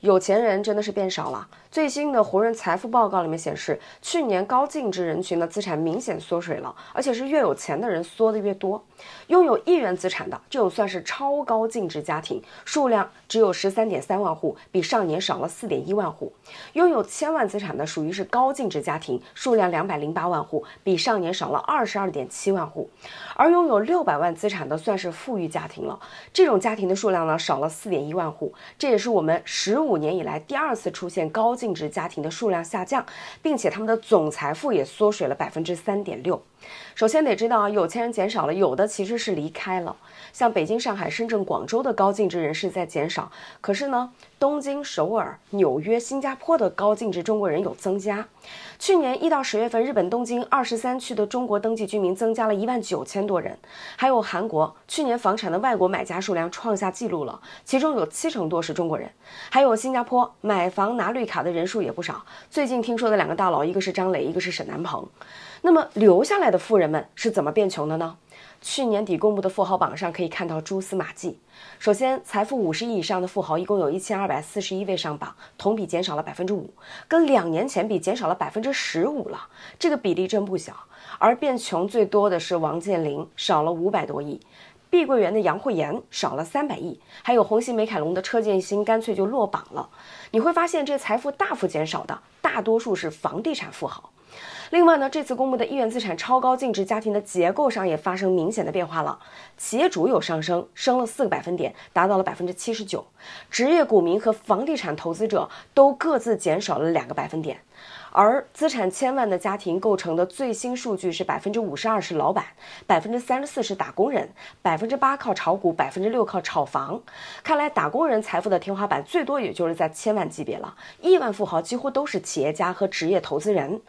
有钱人真的是变少了。最新的《胡润财富报告》里面显示，去年高净值人群的资产明显缩水了，而且是越有钱的人缩的越多。拥有亿元资产的这种算是超高净值家庭，数量只有十三点三万户，比上年少了四点一万户。拥有千万资产的属于是高净值家庭，数量两百零八万户，比上年少了二十二点七万户。而拥有六百万资产的算是富裕家庭了，这种家庭的数量呢少了四点一万户，这也是我们十。五年以来第二次出现高净值家庭的数量下降，并且他们的总财富也缩水了百分之三点六。首先得知道啊，有钱人减少了，有的其实是离开了。像北京、上海、深圳、广州的高净值人士在减少，可是呢，东京、首尔、纽约、新加坡的高净值中国人有增加。去年一到十月份，日本东京二十三区的中国登记居民增加了一万九千多人。还有韩国，去年房产的外国买家数量创下纪录了，其中有七成多是中国人，还有。新加坡买房拿绿卡的人数也不少。最近听说的两个大佬，一个是张磊，一个是沈南鹏。那么留下来的富人们是怎么变穷的呢？去年底公布的富豪榜上可以看到蛛丝马迹。首先，财富五十亿以上的富豪一共有一千二百四十一位上榜，同比减少了百分之五，跟两年前比减少了百分之十五了，这个比例真不小。而变穷最多的是王健林，少了五百多亿。碧桂园的杨惠妍少了三百亿，还有红星美凯龙的车建新干脆就落榜了。你会发现，这财富大幅减少的，大多数是房地产富豪。另外呢，这次公布的亿元资产超高净值家庭的结构上也发生明显的变化了。企业主有上升，升了四个百分点，达到了百分之七十九。职业股民和房地产投资者都各自减少了两个百分点。而资产千万的家庭构成的最新数据是百分之五十二是老板，百分之三十四是打工人，百分之八靠炒股，百分之六靠炒房。看来打工人财富的天花板最多也就是在千万级别了。亿万富豪几乎都是企业家和职业投资人。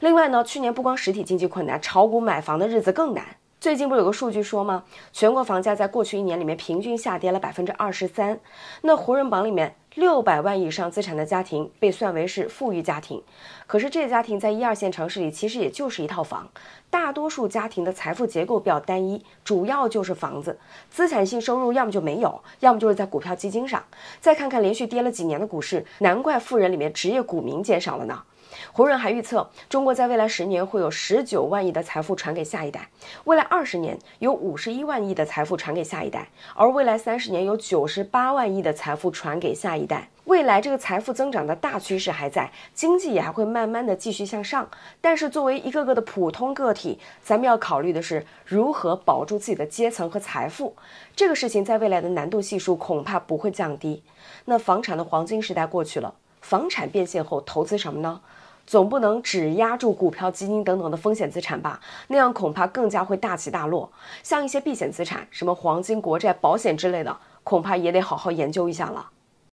另外。呢，去年不光实体经济困难，炒股买房的日子更难。最近不是有个数据说吗？全国房价在过去一年里面平均下跌了百分之二十三。那胡润榜里面六百万以上资产的家庭被算为是富裕家庭，可是这家庭在一二线城市里其实也就是一套房。大多数家庭的财富结构比较单一，主要就是房子，资产性收入要么就没有，要么就是在股票基金上。再看看连续跌了几年的股市，难怪富人里面职业股民减少了呢。胡润还预测，中国在未来十年会有十九万亿的财富传给下一代，未来二十年有五十一万亿的财富传给下一代，而未来三十年有九十八万亿的财富传给下一代。未来这个财富增长的大趋势还在，经济也还会慢慢的继续向上。但是作为一个个的普通个体，咱们要考虑的是如何保住自己的阶层和财富。这个事情在未来的难度系数恐怕不会降低。那房产的黄金时代过去了。房产变现后投资什么呢？总不能只压住股票、基金等等的风险资产吧？那样恐怕更加会大起大落。像一些避险资产，什么黄金、国债、保险之类的，恐怕也得好好研究一下了。